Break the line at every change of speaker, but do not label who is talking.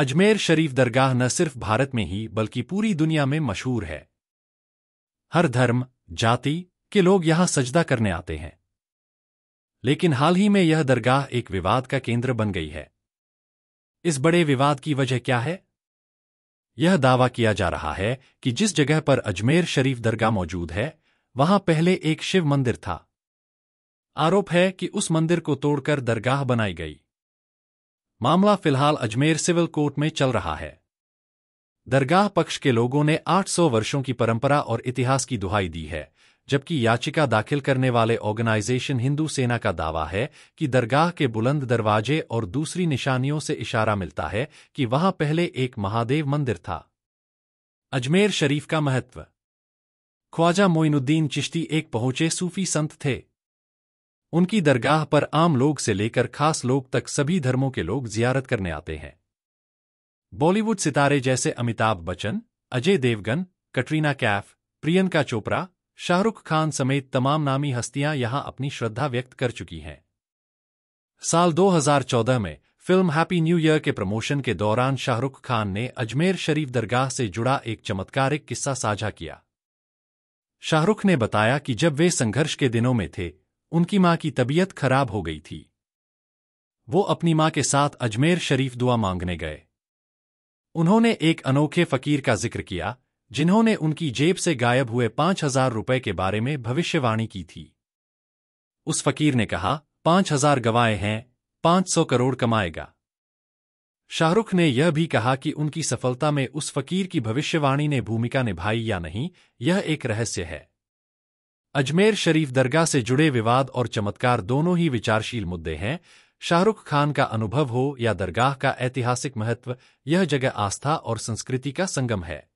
अजमेर शरीफ दरगाह न सिर्फ भारत में ही बल्कि पूरी दुनिया में मशहूर है हर धर्म जाति के लोग यहां सजदा करने आते हैं लेकिन हाल ही में यह दरगाह एक विवाद का केंद्र बन गई है इस बड़े विवाद की वजह क्या है यह दावा किया जा रहा है कि जिस जगह पर अजमेर शरीफ दरगाह मौजूद है वहां पहले एक शिव मंदिर था आरोप है कि उस मंदिर को तोड़कर दरगाह बनाई गई मामला फिलहाल अजमेर सिविल कोर्ट में चल रहा है दरगाह पक्ष के लोगों ने 800 वर्षों की परंपरा और इतिहास की दुहाई दी है जबकि याचिका दाखिल करने वाले ऑर्गेनाइजेशन हिंदू सेना का दावा है कि दरगाह के बुलंद दरवाजे और दूसरी निशानियों से इशारा मिलता है कि वहां पहले एक महादेव मंदिर था अजमेर शरीफ का महत्व ख्वाजा मोइनुद्दीन चिश्ती एक पहुंचे सूफी संत थे उनकी दरगाह पर आम लोग से लेकर खास लोग तक सभी धर्मों के लोग जियारत करने आते हैं बॉलीवुड सितारे जैसे अमिताभ बच्चन अजय देवगन कटरीना कैफ प्रियंका चोपड़ा शाहरुख खान समेत तमाम नामी हस्तियां यहां अपनी श्रद्धा व्यक्त कर चुकी हैं साल 2014 में फिल्म हैप्पी न्यू ईयर के प्रमोशन के दौरान शाहरुख खान ने अजमेर शरीफ दरगाह से जुड़ा एक चमत्कारिक किस्सा साझा किया शाहरुख ने बताया कि जब वे संघर्ष के दिनों में थे उनकी मां की तबीयत खराब हो गई थी वो अपनी मां के साथ अजमेर शरीफ दुआ मांगने गए उन्होंने एक अनोखे फकीर का जिक्र किया जिन्होंने उनकी जेब से गायब हुए पांच हजार रुपये के बारे में भविष्यवाणी की थी उस फकीर ने कहा पांच हजार गवाए हैं पांच सौ करोड़ कमाएगा शाहरुख ने यह भी कहा कि उनकी सफलता में उस फकीर की भविष्यवाणी ने भूमिका निभाई या नहीं यह एक रहस्य है अजमेर शरीफ दरगाह से जुड़े विवाद और चमत्कार दोनों ही विचारशील मुद्दे हैं शाहरुख खान का अनुभव हो या दरगाह का ऐतिहासिक महत्व यह जगह आस्था और संस्कृति का संगम है